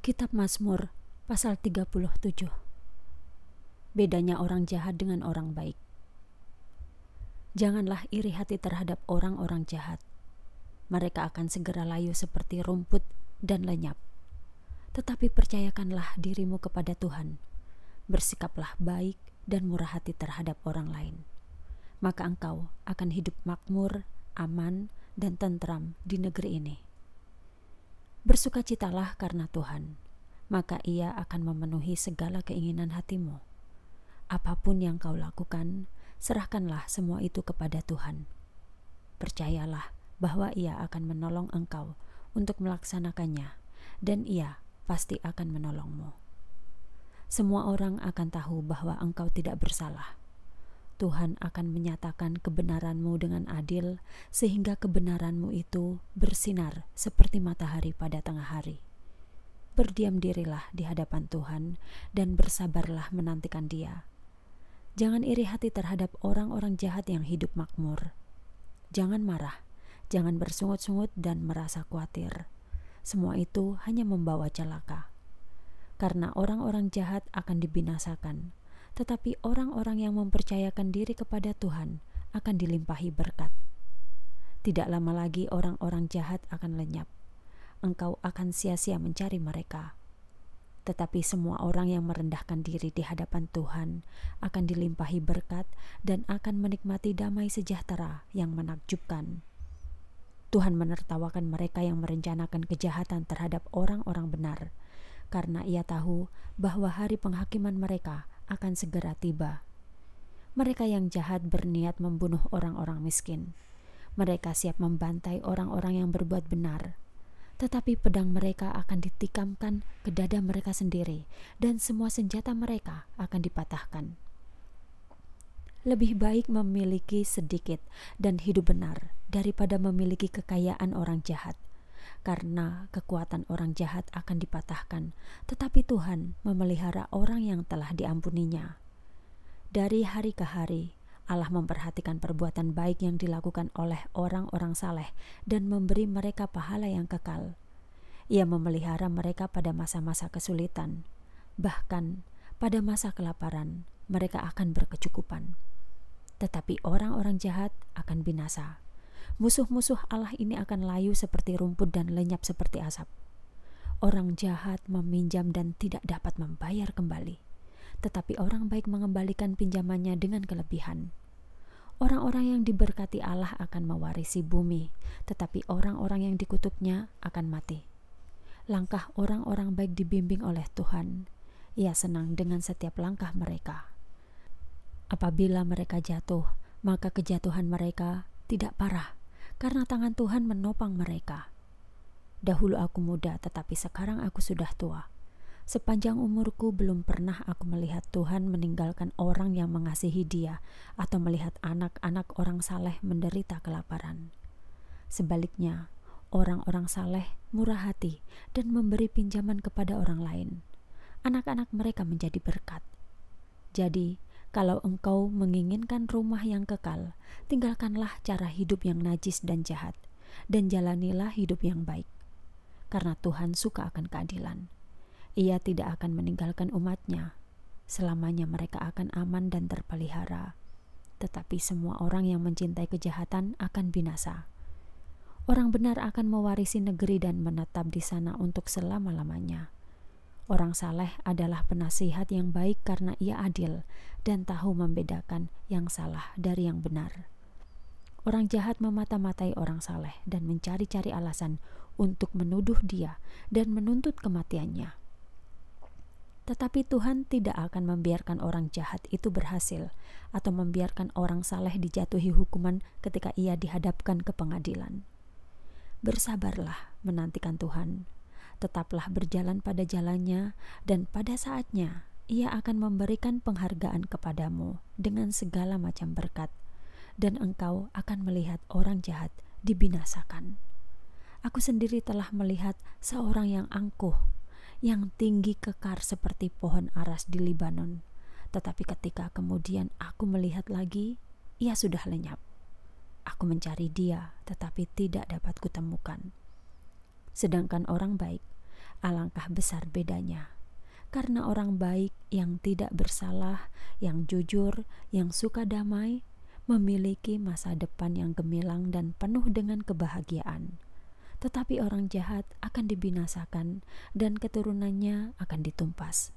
Kitab Mazmur pasal 37 Bedanya orang jahat dengan orang baik Janganlah iri hati terhadap orang-orang jahat Mereka akan segera layu seperti rumput dan lenyap Tetapi percayakanlah dirimu kepada Tuhan Bersikaplah baik dan murah hati terhadap orang lain Maka engkau akan hidup makmur, aman, dan tentram di negeri ini Bersukacitalah karena Tuhan, maka Ia akan memenuhi segala keinginan hatimu. Apapun yang kau lakukan, serahkanlah semua itu kepada Tuhan. Percayalah bahwa Ia akan menolong engkau untuk melaksanakannya, dan Ia pasti akan menolongmu. Semua orang akan tahu bahwa engkau tidak bersalah Tuhan akan menyatakan kebenaranmu dengan adil, sehingga kebenaranmu itu bersinar seperti matahari pada tengah hari. Berdiam dirilah di hadapan Tuhan dan bersabarlah menantikan Dia. Jangan iri hati terhadap orang-orang jahat yang hidup makmur. Jangan marah, jangan bersungut-sungut dan merasa khawatir. Semua itu hanya membawa celaka, karena orang-orang jahat akan dibinasakan tetapi orang-orang yang mempercayakan diri kepada Tuhan akan dilimpahi berkat. Tidak lama lagi orang-orang jahat akan lenyap. Engkau akan sia-sia mencari mereka. Tetapi semua orang yang merendahkan diri di hadapan Tuhan akan dilimpahi berkat dan akan menikmati damai sejahtera yang menakjubkan. Tuhan menertawakan mereka yang merencanakan kejahatan terhadap orang-orang benar, karena ia tahu bahwa hari penghakiman mereka akan segera tiba. Mereka yang jahat berniat membunuh orang-orang miskin. Mereka siap membantai orang-orang yang berbuat benar. Tetapi pedang mereka akan ditikamkan ke dada mereka sendiri, dan semua senjata mereka akan dipatahkan. Lebih baik memiliki sedikit dan hidup benar daripada memiliki kekayaan orang jahat karena kekuatan orang jahat akan dipatahkan, tetapi Tuhan memelihara orang yang telah diampuninya. Dari hari ke hari, Allah memperhatikan perbuatan baik yang dilakukan oleh orang-orang saleh dan memberi mereka pahala yang kekal. Ia memelihara mereka pada masa-masa kesulitan, bahkan pada masa kelaparan, mereka akan berkecukupan. Tetapi orang-orang jahat akan binasa musuh-musuh Allah ini akan layu seperti rumput dan lenyap seperti asap. Orang jahat meminjam dan tidak dapat membayar kembali, tetapi orang baik mengembalikan pinjamannya dengan kelebihan. Orang-orang yang diberkati Allah akan mewarisi bumi, tetapi orang-orang yang dikutuknya akan mati. Langkah orang-orang baik dibimbing oleh Tuhan. Ia senang dengan setiap langkah mereka. Apabila mereka jatuh, maka kejatuhan mereka tidak parah, karena tangan Tuhan menopang mereka. Dahulu aku muda, tetapi sekarang aku sudah tua. Sepanjang umurku belum pernah aku melihat Tuhan meninggalkan orang yang mengasihi Dia atau melihat anak-anak orang saleh menderita kelaparan. Sebaliknya, orang-orang saleh murah hati dan memberi pinjaman kepada orang lain. Anak-anak mereka menjadi berkat. Jadi, kalau engkau menginginkan rumah yang kekal, tinggalkanlah cara hidup yang najis dan jahat, dan jalanilah hidup yang baik. Karena Tuhan suka akan keadilan. Ia tidak akan meninggalkan umatnya. Selamanya mereka akan aman dan terpelihara. Tetapi semua orang yang mencintai kejahatan akan binasa. Orang benar akan mewarisi negeri dan menetap di sana untuk selama-lamanya. Orang saleh adalah penasihat yang baik karena ia adil dan tahu membedakan yang salah dari yang benar. Orang jahat memata-matai orang saleh dan mencari-cari alasan untuk menuduh dia dan menuntut kematiannya. Tetapi Tuhan tidak akan membiarkan orang jahat itu berhasil atau membiarkan orang saleh dijatuhi hukuman ketika ia dihadapkan ke pengadilan. Bersabarlah menantikan Tuhan, tetaplah berjalan pada jalannya, dan pada saatnya ia akan memberikan penghargaan kepadamu dengan segala macam berkat, dan engkau akan melihat orang jahat dibinasakan. Aku sendiri telah melihat seorang yang angkuh, yang tinggi kekar seperti pohon aras di Libanon, tetapi ketika kemudian aku melihat lagi, ia sudah lenyap. Aku mencari dia, tetapi tidak dapat kutemukan sedangkan orang baik. Alangkah besar bedanya. Karena orang baik yang tidak bersalah, yang jujur, yang suka damai, memiliki masa depan yang gemilang dan penuh dengan kebahagiaan. Tetapi orang jahat akan dibinasakan dan keturunannya akan ditumpas.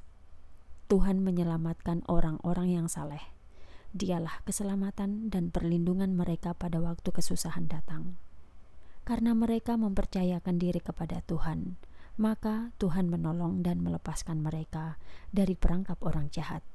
Tuhan menyelamatkan orang-orang yang saleh. Dialah keselamatan dan perlindungan mereka pada waktu kesusahan datang karena mereka mempercayakan diri kepada Tuhan. Maka Tuhan menolong dan melepaskan mereka dari perangkap orang jahat.